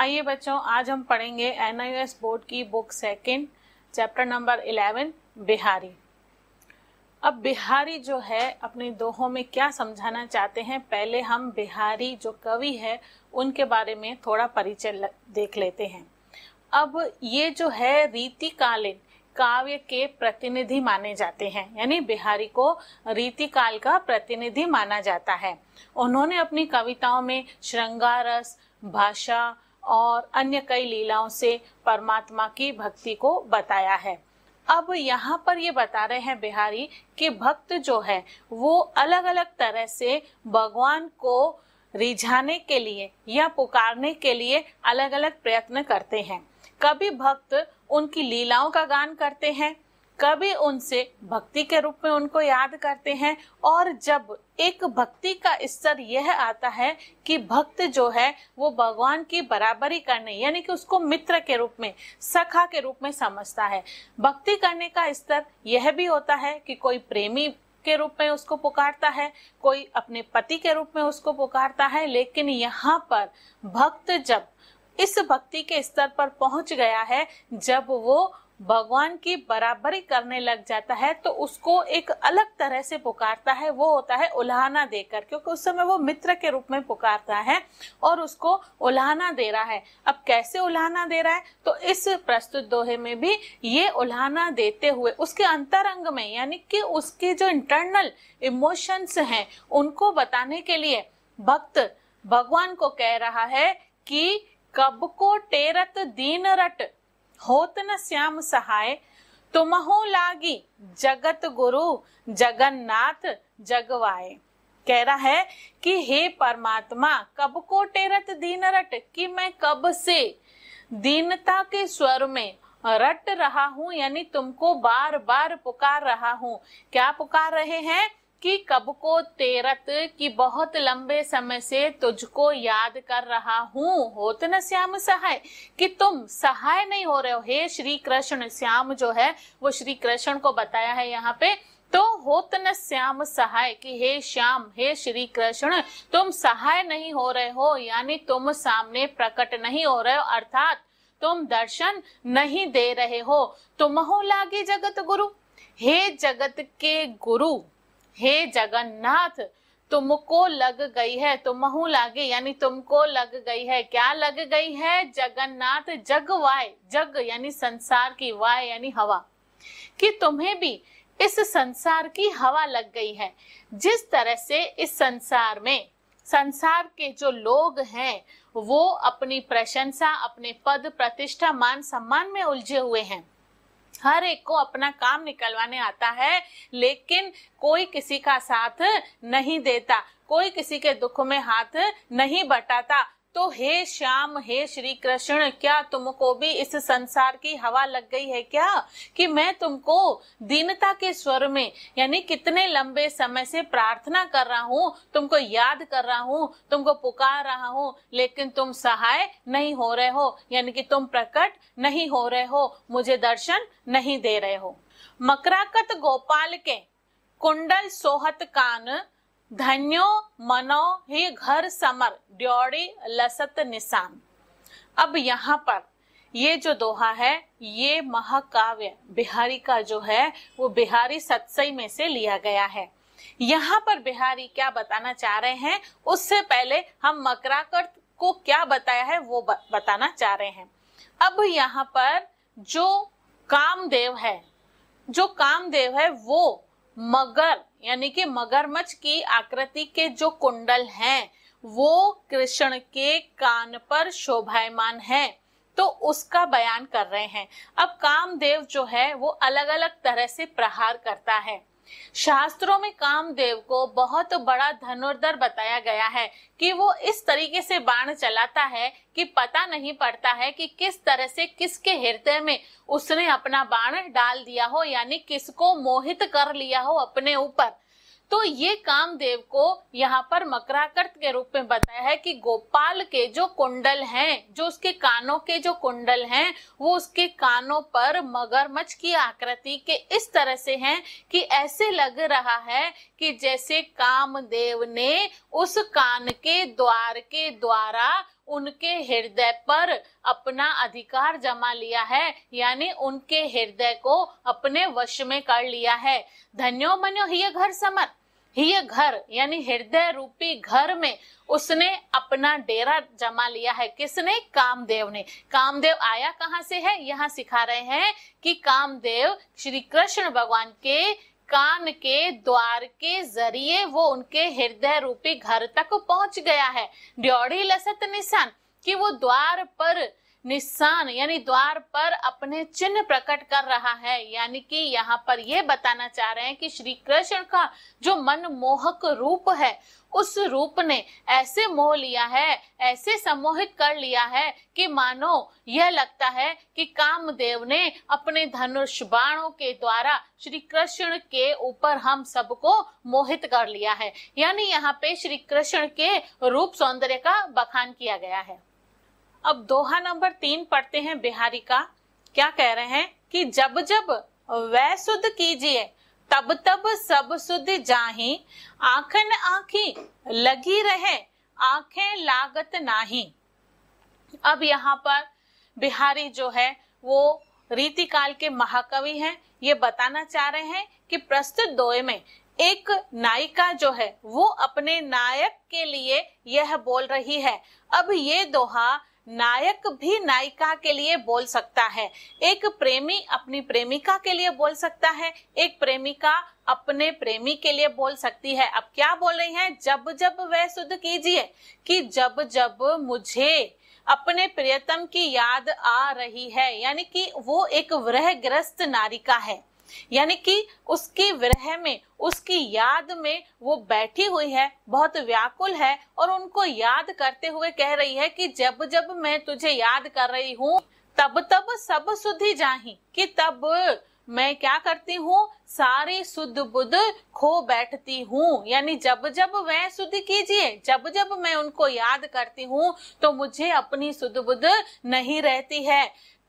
आइए बच्चों आज हम पढ़ेंगे एनआईएस बोर्ड की book second chapter number eleven Bihari अब बिहारी जो है अपने दोहों में क्या समझाना चाहते हैं पहले हम बिहारी जो कवि है उनके बारे में थोड़ा परिचय देख लेते हैं अब ये जो है रीतिकालीन काव्य के प्रतिनिधि माने जाते हैं यानी बिहारी को रीति काल का प्रतिनिधि माना जाता है उन्होंने अपनी कविताओं में श्रृंगारस भाषा और अन्य कई लीलाओं से परमात्मा की भक्ति को बताया है अब यहाँ पर ये बता रहे हैं बिहारी कि भक्त जो है वो अलग अलग तरह से भगवान को रिझाने के लिए या पुकारने के लिए अलग अलग प्रयत्न करते हैं कभी भक्त उनकी लीलाओं का गान करते हैं कभी उनसे भक्ति के रूप में उनको याद करते हैं और जब एक भक्ति का स्तर यह आता है कि भक्त जो है वो भगवान की बराबरी करने यानी कि उसको मित्र के रूप में सखा के रूप में समझता है भक्ति करने का स्तर यह भी होता है कि कोई प्रेमी के रूप में उसको पुकारता है कोई अपने पति के रूप में उसको पुकारता है लेकिन यहाँ पर भक्त जब इस भक्ति के स्तर पर पहुंच गया है जब वो भगवान की बराबरी करने लग जाता है तो उसको एक अलग तरह से पुकारता है वो होता है उल्हाना देकर क्योंकि उस समय वो मित्र के रूप में पुकारता है और उसको उल्हाना दे रहा है अब कैसे उल्हाना दे रहा है तो इस प्रस्तुत दोहे में भी ये उल्हाना देते हुए उसके अंतरंग में यानी कि उसके जो इंटरनल इमोशंस हैं उनको बताने के लिए भक्त भगवान को कह रहा है कि कब को टेरत दीन रट होतन श्याम सहाय तुमहु लागी जगत गुरु जगन्नाथ जगवाए कह रहा है कि हे परमात्मा कब को टेरत दीन रट कि मैं कब से दीनता के स्वर में रट रहा हूँ यानी तुमको बार बार पुकार रहा हूँ क्या पुकार रहे हैं कि कब को तेरत की बहुत लंबे समय से तुझको याद कर रहा हूँ होत न श्याम सहाय कि तुम सहाय नहीं हो रहे हो हे श्री कृष्ण श्याम जो है वो श्री कृष्ण को बताया है यहाँ पे तो होत न श्याम सहाय कि हे श्याम हे श्री कृष्ण तुम सहाय नहीं हो रहे हो यानी तुम सामने प्रकट नहीं हो रहे हो अर्थात तुम दर्शन नहीं दे रहे हो तुम हो लागे जगत गुरु हे जगत के गुरु हे जगन्नाथ तुमको लग गई है तुमहू लागे यानी तुमको लग गई है क्या लग गई है जगन्नाथ जग वाय जग यानी संसार की वाय यानी हवा कि तुम्हें भी इस संसार की हवा लग गई है जिस तरह से इस संसार में संसार के जो लोग हैं वो अपनी प्रशंसा अपने पद प्रतिष्ठा मान सम्मान में उलझे हुए हैं हर एक को अपना काम निकलवाने आता है लेकिन कोई किसी का साथ नहीं देता कोई किसी के दुख में हाथ नहीं बटाता तो हे श्याम हे श्री कृष्ण क्या तुमको भी इस संसार की हवा लग गई है क्या कि मैं तुमको दीनता के स्वर में यानी कितने लंबे समय से प्रार्थना कर रहा हूँ तुमको याद कर रहा हूँ तुमको पुकार रहा हूँ लेकिन तुम सहाय नहीं हो रहे हो यानी कि तुम प्रकट नहीं हो रहे हो मुझे दर्शन नहीं दे रहे हो मकराकत गोपाल के कुंडल सोहत कान धन्यो मनो ही घर समर ड्योड़ी लसत निशान अब यहाँ पर ये जो दोहा है ये महाकाव्य बिहारी का जो है वो बिहारी सत्सई में से लिया गया है यहाँ पर बिहारी क्या बताना चाह रहे हैं उससे पहले हम मकराकर्त को क्या बताया है वो बताना चाह रहे हैं अब यहाँ पर जो कामदेव है जो कामदेव है वो मगर यानी कि मगरमच्छ की आकृति के जो कुंडल हैं वो कृष्ण के कान पर शोभायमान हैं तो उसका बयान कर रहे हैं अब कामदेव जो है वो अलग अलग तरह से प्रहार करता है शास्त्रों में कामदेव को बहुत बड़ा धनुर्धर बताया गया है कि वो इस तरीके से बाण चलाता है कि पता नहीं पड़ता है कि किस तरह से किसके हृदय में उसने अपना बाण डाल दिया हो यानी किसको मोहित कर लिया हो अपने ऊपर तो ये कामदेव को यहाँ पर मकराकर्त के रूप में बताया है कि गोपाल के जो कुंडल हैं जो उसके कानों के जो कुंडल हैं वो उसके कानों पर मगरमच्छ की आकृति के इस तरह से हैं कि ऐसे लग रहा है कि जैसे कामदेव ने उस कान के द्वार के द्वारा उनके हृदय पर अपना अधिकार जमा लिया है यानी उनके हृदय को अपने वश में कर लिया है धन्यो मनो ही घर समर ही घर यानी हृदय रूपी घर में उसने अपना डेरा जमा लिया है किसने कामदेव ने कामदेव आया कहाँ से है यहाँ सिखा रहे हैं कि कामदेव श्री कृष्ण भगवान के कान के द्वार के जरिए वो उनके हृदय रूपी घर तक पहुंच गया है ड्योढ़ी लसत निशान कि वो द्वार पर निशान यानी द्वार पर अपने चिन्ह प्रकट कर रहा है यानी कि यहाँ पर यह बताना चाह रहे हैं कि श्री कृष्ण का जो मनमोहक रूप है उस रूप ने ऐसे मोह लिया है ऐसे सम्मोहित कर लिया है कि मानो यह लगता है कि कामदेव ने अपने धनुष बाणों के द्वारा श्री कृष्ण के ऊपर हम सबको मोहित कर लिया है यानी यहाँ पे श्री कृष्ण के रूप सौंदर्य का बखान किया गया है अब दोहा नंबर तीन पढ़ते हैं बिहारी का क्या कह रहे हैं कि जब जब वह सुध कीजिए तब तब सब सुध जाही आखन आखी लगी रहे आंखें लागत नाही अब यहाँ पर बिहारी जो है वो रीतिकाल के महाकवि हैं ये बताना चाह रहे हैं कि प्रस्तुत दोए में एक नायिका जो है वो अपने नायक के लिए यह बोल रही है अब ये दोहा नायक भी नायिका के लिए बोल सकता है एक प्रेमी अपनी प्रेमिका के लिए बोल सकता है एक प्रेमिका अपने प्रेमी के लिए बोल सकती है अब क्या बोल रही है जब जब वह शुद्ध कीजिए कि जब जब मुझे अपने प्रियतम की याद आ रही है यानी कि वो एक वृहग्रस्त नारिका है यानी कि उसकी विरह में उसकी याद में वो बैठी हुई है बहुत व्याकुल है और उनको याद करते हुए कह रही है कि जब जब मैं तुझे याद कर रही हूँ तब तब सब सुधी जाही कि तब मैं क्या करती हूँ सारी सुध बुद्ध खो बैठती हूँ यानी जब जब वह सुध कीजिए जब जब मैं उनको याद करती हूँ तो मुझे अपनी सुध बुद्ध नहीं रहती है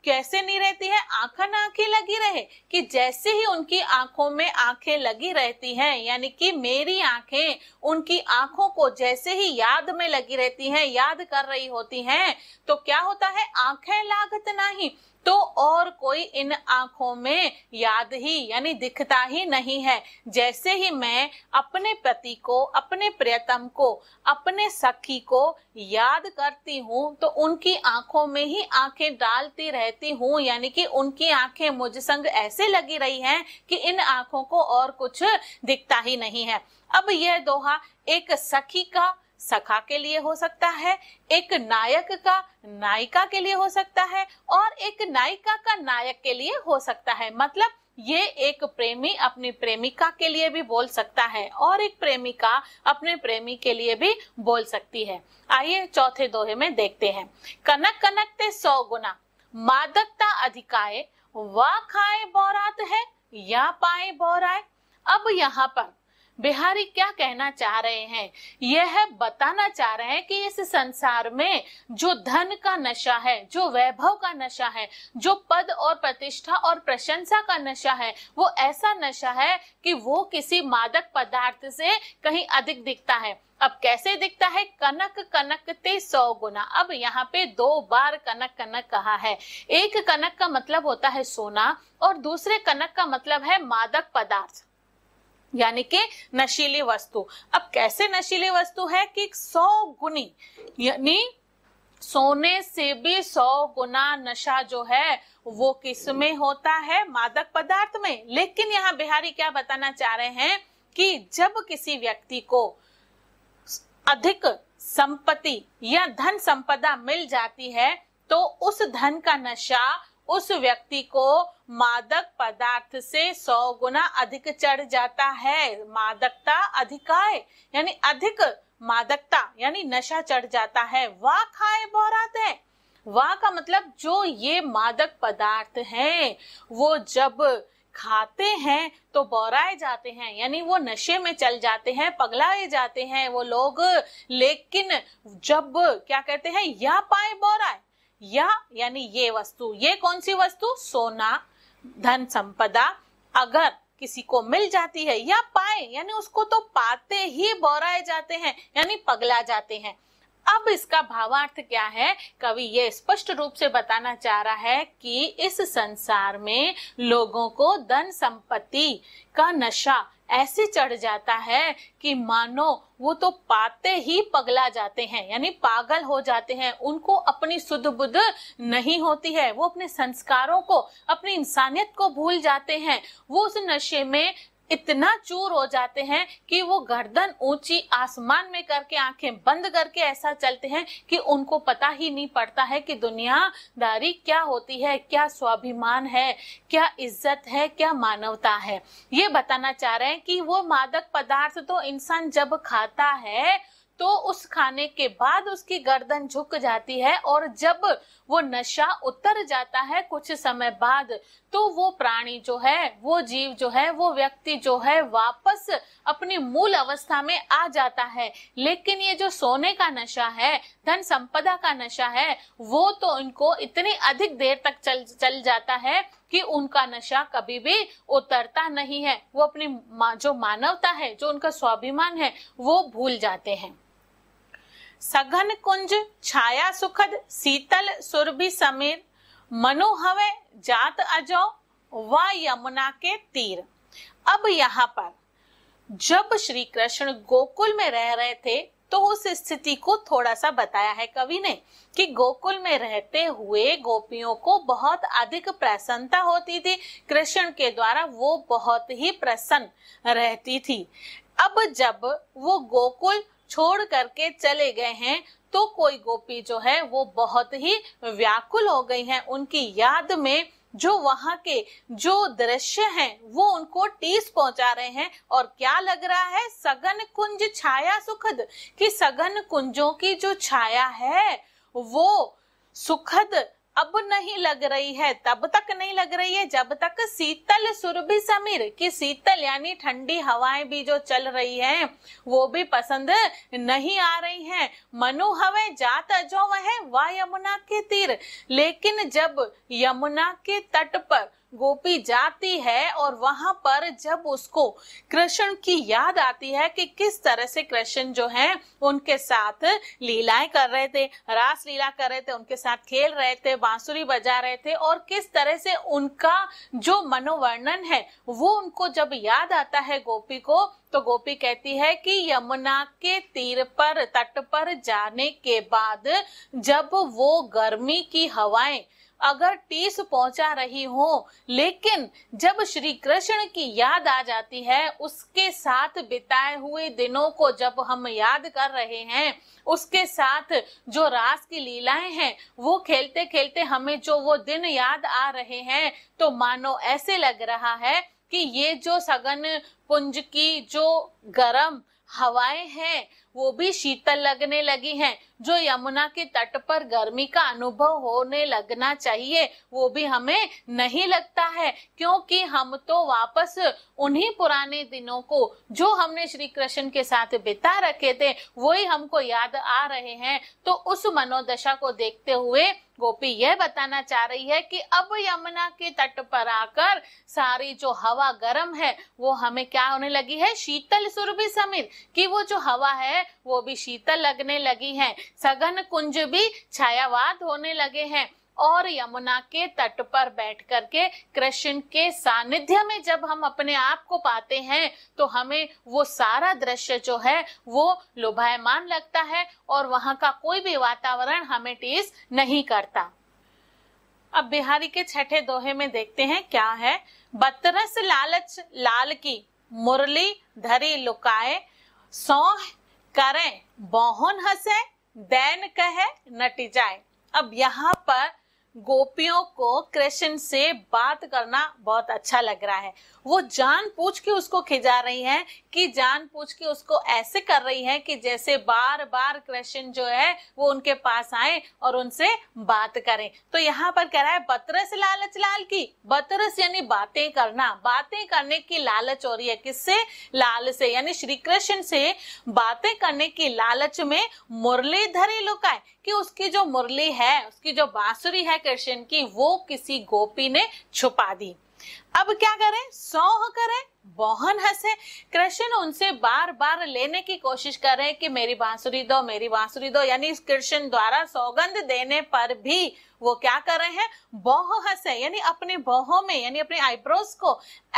कैसे नहीं रहती है आंखन आंखें लगी रहे कि जैसे ही उनकी आंखों में आंखें लगी रहती हैं यानी कि मेरी आंखें उनकी आंखों को जैसे ही याद में लगी रहती हैं याद कर रही होती हैं तो क्या होता है आंखें लागत नहीं तो और कोई इन आंखों में याद ही यानी दिखता ही नहीं है जैसे ही मैं अपने पति को अपने प्रियतम को अपने सखी को याद करती हूँ तो उनकी आंखों में ही आंखें डालती रहती हूँ यानी कि उनकी आंखें मुझ संग ऐसे लगी रही हैं कि इन आंखों को और कुछ दिखता ही नहीं है अब यह दोहा एक सखी का सखा के लिए हो सकता है एक नायक का नायिका के लिए हो सकता है और एक नायिका का नायक के लिए हो सकता है मतलब ये एक प्रेमी अपनी प्रेमिका के लिए भी बोल सकता है और एक प्रेमिका अपने प्रेमी के लिए भी बोल सकती है आइए चौथे दोहे में देखते हैं कनक कनक ते सौ गुना मादकता अधिकाए वा खाए बौरात है या पाए बौराए अब यहाँ पर बिहारी क्या कहना चाह रहे हैं यह बताना चाह रहे हैं कि इस संसार में जो धन का नशा है जो वैभव का नशा है जो पद और प्रतिष्ठा और प्रशंसा का नशा है वो ऐसा नशा है कि वो किसी मादक पदार्थ से कहीं अधिक दिखता है अब कैसे दिखता है कनक कनक ते सौ गुना अब यहाँ पे दो बार कनक कनक कहा है एक कनक का मतलब होता है सोना और दूसरे कनक का मतलब है मादक पदार्थ यानी कि नशीली वस्तु अब कैसे नशीली वस्तु है कि सौ गुनी यानी सोने से भी सौ गुना नशा जो है वो किस में होता है मादक पदार्थ में लेकिन यहाँ बिहारी क्या बताना चाह रहे हैं कि जब किसी व्यक्ति को अधिक संपत्ति या धन संपदा मिल जाती है तो उस धन का नशा उस व्यक्ति को मादक पदार्थ से सौ गुना अधिक चढ़ जाता है मादकता अधिकाय यानी अधिक मादकता यानी नशा चढ़ जाता है वाह खाए बोरात है वाह का मतलब जो ये मादक पदार्थ हैं वो जब खाते हैं तो बोराए जाते हैं यानी वो नशे में चल जाते हैं पगलाए जाते हैं वो लोग लेकिन जब क्या कहते हैं या पाए बोराए या यानी ये वस्तु ये कौन सी वस्तु सोना धन संपदा अगर किसी को मिल जाती है या पाए यानी उसको तो पाते ही बोराए जाते हैं यानी पगला जाते हैं अब इसका भावार्थ क्या है कवि ये स्पष्ट रूप से बताना चाह रहा है कि इस संसार में लोगों को धन संपत्ति का नशा ऐसे चढ़ जाता है कि मानो वो तो पाते ही पगला जाते हैं यानी पागल हो जाते हैं उनको अपनी सुध बुध नहीं होती है वो अपने संस्कारों को अपनी इंसानियत को भूल जाते हैं वो उस नशे में इतना चूर हो जाते हैं कि वो गर्दन ऊंची आसमान में करके आंखें बंद करके ऐसा चलते हैं कि उनको पता ही नहीं पड़ता है कि दुनियादारी क्या होती है क्या स्वाभिमान है क्या इज्जत है क्या मानवता है ये बताना चाह रहे हैं कि वो मादक पदार्थ तो इंसान जब खाता है तो उस खाने के बाद उसकी गर्दन झुक जाती है और जब वो नशा उतर जाता है कुछ समय बाद तो वो प्राणी जो है वो जीव जो है वो व्यक्ति जो है वापस अपनी मूल अवस्था में आ जाता है लेकिन ये जो सोने का नशा है धन संपदा का नशा है वो तो इनको इतनी अधिक देर तक चल चल जाता है कि उनका नशा कभी भी उतरता नहीं है वो अपनी जो मानवता है जो उनका स्वाभिमान है वो भूल जाते हैं सघन कुंज छाया सुखद शीतल सुरभि समीर मनु हवे जात अजो व यमुना के तीर अब यहाँ पर जब श्री कृष्ण गोकुल में रह रहे थे तो उस स्थिति को थोड़ा सा बताया है कवि ने कि गोकुल में रहते हुए गोपियों को बहुत अधिक प्रसन्नता होती थी कृष्ण के द्वारा वो बहुत ही प्रसन्न रहती थी अब जब वो गोकुल छोड़ करके चले गए हैं तो कोई गोपी जो है वो बहुत ही व्याकुल हो गई है उनकी याद में जो वहां के जो दृश्य हैं वो उनको टीस पहुंचा रहे हैं और क्या लग रहा है सघन कुंज छाया सुखद कि सघन कुंजों की जो छाया है वो सुखद अब नहीं लग रही है तब तक नहीं लग रही है जब तक शीतल सुरभि समीर की शीतल यानी ठंडी हवाएं भी जो चल रही हैं वो भी पसंद नहीं आ रही हैं मनु हवे जात जो वह वा यमुना के तीर लेकिन जब यमुना के तट पर गोपी जाती है और वहां पर जब उसको कृष्ण की याद आती है कि किस तरह से कृष्ण जो है उनके साथ लीलाएं कर रहे थे रास लीला कर रहे थे उनके साथ खेल रहे थे बांसुरी बजा रहे थे और किस तरह से उनका जो मनोवर्णन है वो उनको जब याद आता है गोपी को तो गोपी कहती है कि यमुना के तीर पर तट पर जाने के बाद जब वो गर्मी की हवाएं अगर टीस पहुंचा रही हो लेकिन जब श्री कृष्ण की याद आ जाती है उसके साथ बिताए हुए दिनों को जब हम याद कर रहे हैं उसके साथ जो रास की लीलाएं हैं वो खेलते खेलते हमें जो वो दिन याद आ रहे हैं तो मानो ऐसे लग रहा है कि ये जो सगन पुंज की जो गरम हवाएं हैं वो भी शीतल लगने लगी हैं जो यमुना के तट पर गर्मी का अनुभव होने लगना चाहिए वो भी हमें नहीं लगता है क्योंकि हम तो वापस उन्हीं पुराने दिनों को जो हमने श्री कृष्ण के साथ बिता रखे थे वही हमको याद आ रहे हैं तो उस मनोदशा को देखते हुए गोपी यह बताना चाह रही है कि अब यमुना के तट पर आकर सारी जो हवा गर्म है वो हमें क्या होने लगी है शीतल सुरभि समीर कि वो जो हवा है वो भी शीतल लगने लगी है सघन कुंज भी छायावाद होने लगे हैं और यमुना के तट पर बैठ करके कृष्ण के सानिध्य में जब हम अपने आप को पाते हैं तो हमें वो सारा दृश्य जो है वो लोभायमान लगता है और वहां का कोई भी वातावरण हमें टीस नहीं करता अब बिहारी के छठे दोहे में देखते हैं क्या है बतरस लालच लाल की मुरली धरी लुकाए सौह करें बोहन हसे दैन कहे नटी जाए अब यहाँ पर गोपियों को कृष्ण से बात करना बहुत अच्छा लग रहा है वो जान पूछ के उसको खिजा रही है कि जान पूछ के उसको ऐसे कर रही है कि जैसे बार बार कृष्ण जो है वो उनके पास आए और उनसे बात करें तो यहाँ पर कह रहा है बतरस लालच लाल की बतरस यानी बातें करना बातें करने की लालच हो रही है किससे लाल से यानी श्री कृष्ण से बातें करने की लालच में मुरली मुरलीधरी लुकाए कि उसकी जो मुरली है उसकी जो बांसुरी है कृष्ण की वो किसी गोपी ने छुपा दी अब क्या करें सौह करें बोहन हंसे कृष्ण उनसे बार बार लेने की कोशिश कर हैं कि मेरी बांसुरी दो मेरी बांसुरी दो यानी कृष्ण द्वारा सौगंध देने पर भी वो क्या कर रहे हैं बह हंसे यानी अपने बहों में यानी अपने आईब्रोज को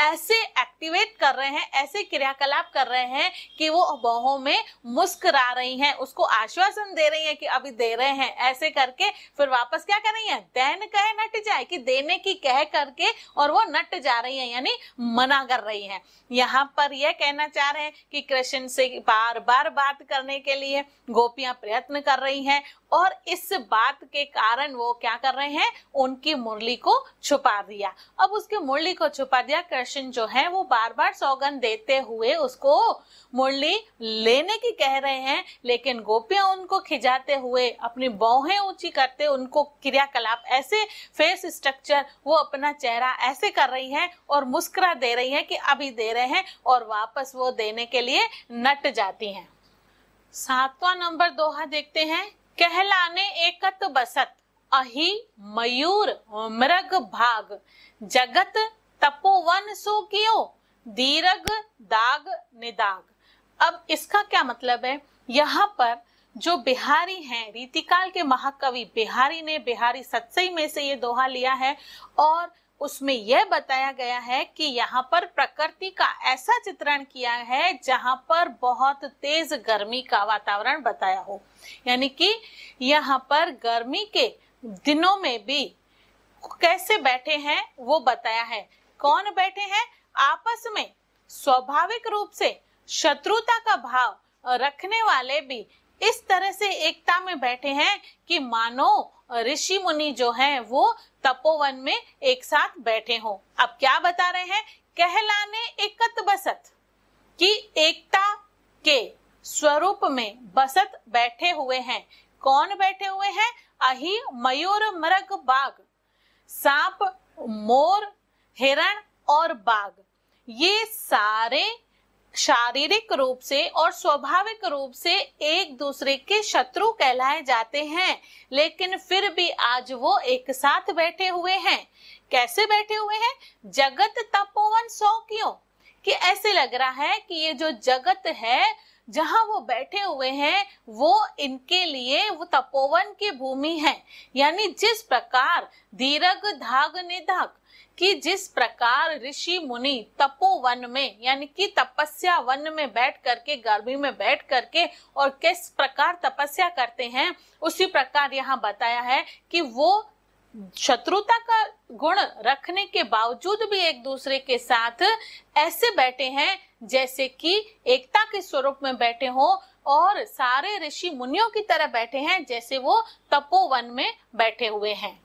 ऐसे एक्टिवेट कर रहे हैं ऐसे क्रियाकलाप कर रहे हैं कि वो बहो में मुस्कुरा रही हैं उसको आश्वासन दे रही हैं कि अभी दे रहे हैं ऐसे करके फिर वापस क्या कर रही है देन कहे नट जाए कि देने की कह करके और वो नट जा रही है यानी मना कर रही है यहाँ पर यह कहना चाह रहे हैं कि कृष्ण से बार बार बात करने के लिए गोपियां प्रयत्न कर रही हैं और इस बात के कारण वो क्या क्या कर रहे हैं उनकी मुरली को छुपा दिया अब उसकी मुरली को छुपा दिया कृष्ण जो है वो बार बार सौगन देते हुए उसको मुरली लेने की कह रहे हैं लेकिन गोपियां उनको खिजाते हुए अपनी बौहें ऊंची करते उनको क्रियाकलाप ऐसे फेस स्ट्रक्चर वो अपना चेहरा ऐसे कर रही है और मुस्कुरा दे रही है कि अभी दे रहे हैं और वापस वो देने के लिए नट जाती हैं सातवां नंबर दोहा देखते हैं कहलाने एकत बसत अहि मयूर मृग भाग जगत तपोवन सो कियो दीर्घ दाग निदाग अब इसका क्या मतलब है यहाँ पर जो बिहारी हैं रीतिकाल के महाकवि बिहारी ने बिहारी सत्सई में से ये दोहा लिया है और उसमें यह बताया गया है कि यहाँ पर प्रकृति का ऐसा चित्रण किया है जहाँ पर बहुत तेज गर्मी का वातावरण बताया हो यानी कि यहाँ पर गर्मी के दिनों में भी कैसे बैठे हैं वो बताया है कौन बैठे हैं आपस में स्वाभाविक रूप से शत्रुता का भाव रखने वाले भी इस तरह से एकता में बैठे हैं कि मानो ऋषि मुनि जो हैं वो तपोवन में एक साथ बैठे हों अब क्या बता रहे हैं कहलाने एकत बसत कि एकता के स्वरूप में बसत बैठे हुए हैं कौन बैठे हुए हैं अही मयूर मरक बाघ सांप मोर हिरण और बाघ ये सारे शारीरिक रूप से और स्वाभाविक रूप से एक दूसरे के शत्रु कहलाए जाते हैं लेकिन फिर भी आज वो एक साथ बैठे हुए हैं कैसे बैठे हुए हैं जगत तपोवन सौ क्यों कि ऐसे लग रहा है कि ये जो जगत है जहां वो बैठे हुए हैं वो इनके लिए वो तपोवन की भूमि है यानी जिस प्रकार दीर्घ धाग निधाग कि जिस प्रकार ऋषि मुनि तपोवन में यानी कि तपस्या वन में बैठ करके गर्मी में बैठ करके और किस प्रकार तपस्या करते हैं उसी प्रकार यहाँ बताया है कि वो शत्रुता का गुण रखने के बावजूद भी एक दूसरे के साथ ऐसे बैठे हैं जैसे कि एकता के स्वरूप में बैठे हो और सारे ऋषि मुनियों की तरह बैठे हैं जैसे वो तपोवन में बैठे हुए हैं